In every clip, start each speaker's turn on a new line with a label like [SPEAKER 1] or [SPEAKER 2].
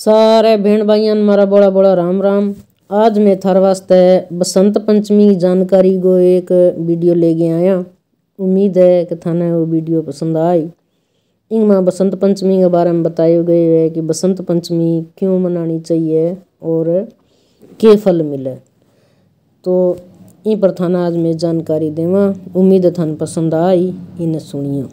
[SPEAKER 1] सारे भेण भाइयान मारा बड़ा बड़ा राम राम आज मैं थार वास्ते बसंत पंचमी जानकारी को एक वीडियो लेके आया उम्मीद है कि थाने वो वीडियो पसंद आई माँ बसंत पंचमी के बारे में बताए गए है कि बसंत पंचमी क्यों मनानी चाहिए और के फल मिले तो इन पर थाना आज मैं जानकारी देवा उम्मीद है थान पसंद आई इन्हें सुनियो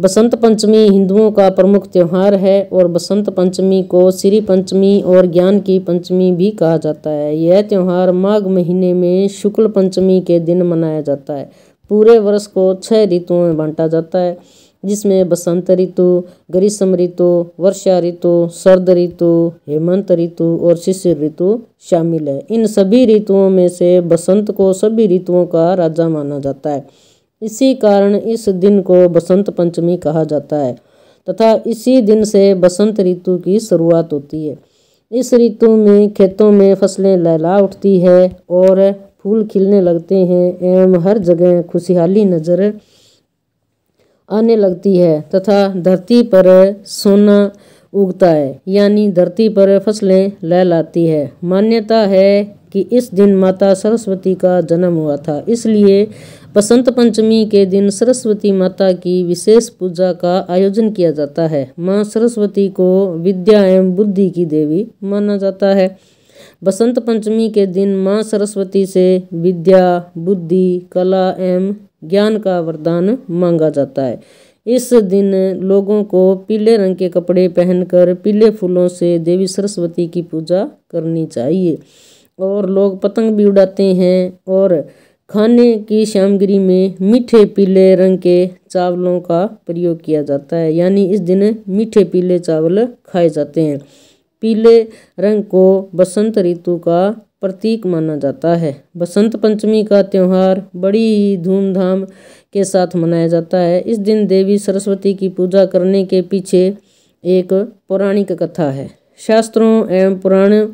[SPEAKER 1] बसंत पंचमी हिंदुओं का प्रमुख त्यौहार है और बसंत पंचमी को श्री पंचमी और ज्ञान की पंचमी भी कहा जाता है यह त्यौहार माघ महीने में शुक्ल पंचमी के दिन मनाया जाता है पूरे वर्ष को छः ऋतुओं में बांटा जाता है जिसमें बसंत ऋतु ग्रीष्म ऋतु वर्षा ऋतु शरद ऋतु हेमंत ऋतु और शिशिर ऋतु शामिल है इन सभी ऋतुओं में से बसंत को सभी ऋतुओं का राजा माना जाता है इसी कारण इस दिन को बसंत पंचमी कहा जाता है तथा इसी दिन से बसंत ऋतु की शुरुआत होती है इस ऋतु में खेतों में फसलें लहला उठती है और फूल खिलने लगते हैं एवं हर जगह खुशहाली नज़र आने लगती है तथा धरती पर सोना उगता है यानी धरती पर फसलें लहलाती है मान्यता है कि इस दिन माता सरस्वती का जन्म हुआ था इसलिए बसंत पंचमी के दिन सरस्वती माता की विशेष पूजा का आयोजन किया जाता है माँ सरस्वती को विद्या एवं बुद्धि की देवी माना जाता है बसंत पंचमी के दिन माँ सरस्वती से विद्या बुद्धि कला एवं ज्ञान का वरदान मांगा जाता है इस दिन लोगों को पीले रंग के कपड़े पहनकर पीले फूलों से देवी सरस्वती की पूजा करनी चाहिए और लोग पतंग भी उड़ाते हैं और खाने की सामग्री में मीठे पीले रंग के चावलों का प्रयोग किया जाता है यानी इस दिन मीठे पीले चावल खाए जाते हैं पीले रंग को बसंत ऋतु का प्रतीक माना जाता है बसंत पंचमी का त्यौहार बड़ी ही धूमधाम के साथ मनाया जाता है इस दिन देवी सरस्वती की पूजा करने के पीछे एक पौराणिक कथा है शास्त्रों एवं पुराण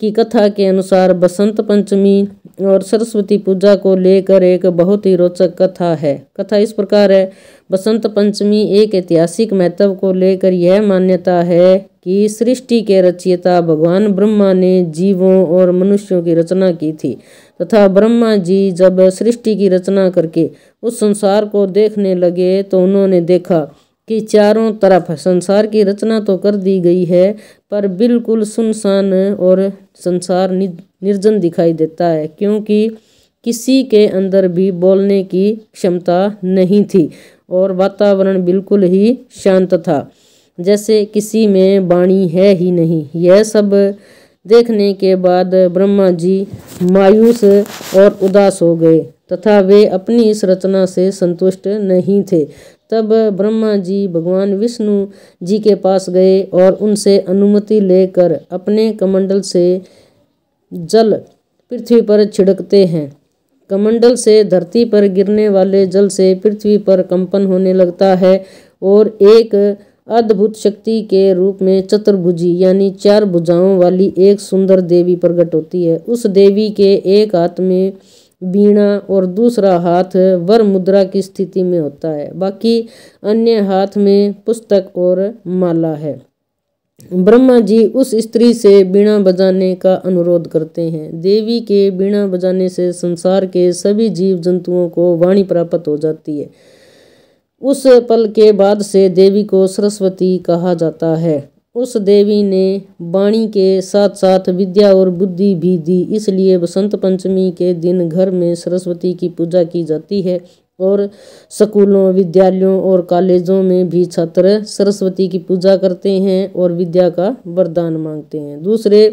[SPEAKER 1] की कथा के अनुसार बसंत पंचमी और सरस्वती पूजा को लेकर एक बहुत ही रोचक कथा है कथा इस प्रकार है बसंत पंचमी एक ऐतिहासिक महत्व को लेकर यह मान्यता है कि सृष्टि के रचयिता भगवान ब्रह्मा ने जीवों और मनुष्यों की रचना की थी तथा ब्रह्मा जी जब सृष्टि की रचना करके उस संसार को देखने लगे तो उन्होंने देखा कि चारों तरफ संसार की रचना तो कर दी गई है पर बिल्कुल सुनसान और संसार निर्जन दिखाई देता है क्योंकि किसी के अंदर भी बोलने की क्षमता नहीं थी और वातावरण बिल्कुल ही शांत था जैसे किसी में वाणी है ही नहीं यह सब देखने के बाद ब्रह्मा जी मायूस और उदास हो गए तथा वे अपनी इस रचना से संतुष्ट नहीं थे तब ब्रह्मा जी भगवान विष्णु जी के पास गए और उनसे अनुमति लेकर अपने कमंडल से जल पृथ्वी पर छिड़कते हैं कमंडल से धरती पर गिरने वाले जल से पृथ्वी पर कंपन होने लगता है और एक अद्भुत शक्ति के रूप में चतुर्भुजी यानी चार भुजाओं वाली एक सुंदर देवी प्रकट होती है उस देवी के एक हाथ में बीणा और दूसरा हाथ वर मुद्रा की स्थिति में होता है बाकी अन्य हाथ में पुस्तक और माला है ब्रह्मा जी उस स्त्री से बीणा बजाने का अनुरोध करते हैं देवी के बीणा बजाने से संसार के सभी जीव जंतुओं को वाणी प्राप्त हो जाती है उस पल के बाद से देवी को सरस्वती कहा जाता है उस देवी ने वाणी के साथ साथ विद्या और बुद्धि भी दी इसलिए बसंत पंचमी के दिन घर में सरस्वती की पूजा की जाती है और स्कूलों विद्यालयों और कॉलेजों में भी छात्र सरस्वती की पूजा करते हैं और विद्या का वरदान मांगते हैं दूसरे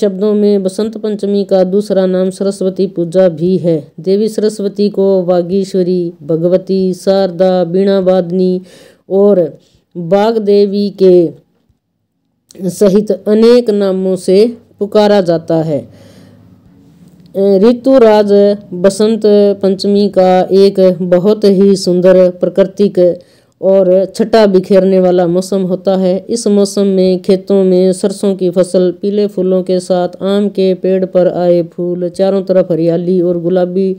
[SPEAKER 1] शब्दों में बसंत पंचमी का दूसरा नाम सरस्वती पूजा भी है देवी सरस्वती को वागीश्वरी भगवती शारदा बीणावादनी और बाग देवी के सहित अनेक नामों से पुकारा जाता है ऋतुराज बसंत पंचमी का एक बहुत ही सुंदर प्राकृतिक और छटा बिखेरने वाला मौसम होता है इस मौसम में खेतों में सरसों की फसल पीले फूलों के साथ आम के पेड़ पर आए फूल चारों तरफ हरियाली और गुलाबी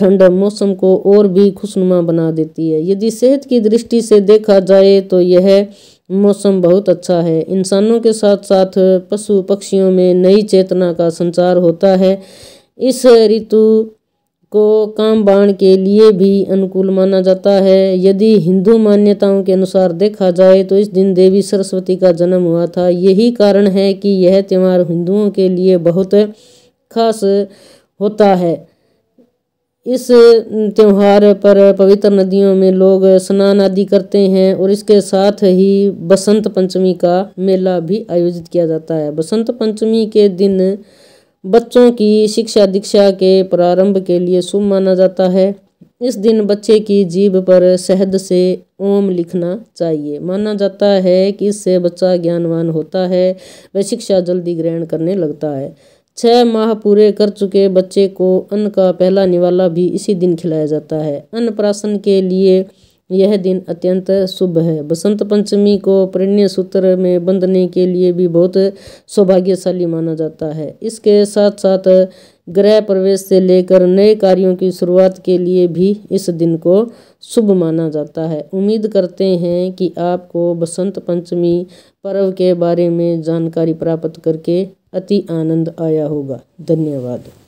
[SPEAKER 1] ठंड मौसम को और भी खुशनुमा बना देती है यदि सेहत की दृष्टि से देखा जाए तो यह मौसम बहुत अच्छा है इंसानों के साथ साथ पशु पक्षियों में नई चेतना का संचार होता है इस ऋतु को काम बाण के लिए भी अनुकूल माना जाता है यदि हिंदू मान्यताओं के अनुसार देखा जाए तो इस दिन देवी सरस्वती का जन्म हुआ था यही कारण है कि यह त्यौहार हिंदुओं के लिए बहुत खास होता है इस त्यौहार पर पवित्र नदियों में लोग स्नान आदि करते हैं और इसके साथ ही बसंत पंचमी का मेला भी आयोजित किया जाता है बसंत पंचमी के दिन बच्चों की शिक्षा दीक्षा के प्रारंभ के लिए शुभ माना जाता है इस दिन बच्चे की जीभ पर शहद से ओम लिखना चाहिए माना जाता है कि इससे बच्चा ज्ञानवान होता है वह शिक्षा जल्दी ग्रहण करने लगता है छः माह पूरे कर चुके बच्चे को अन्न का पहला निवाला भी इसी दिन खिलाया जाता है अन्न प्राशन के लिए यह दिन अत्यंत शुभ है बसंत पंचमी को प्रण्य सूत्र में बंधने के लिए भी बहुत सौभाग्यशाली माना जाता है इसके साथ साथ ग्रह प्रवेश से लेकर नए कार्यों की शुरुआत के लिए भी इस दिन को शुभ माना जाता है उम्मीद करते हैं कि आपको बसंत पंचमी पर्व के बारे में जानकारी प्राप्त करके अति आनंद आया होगा धन्यवाद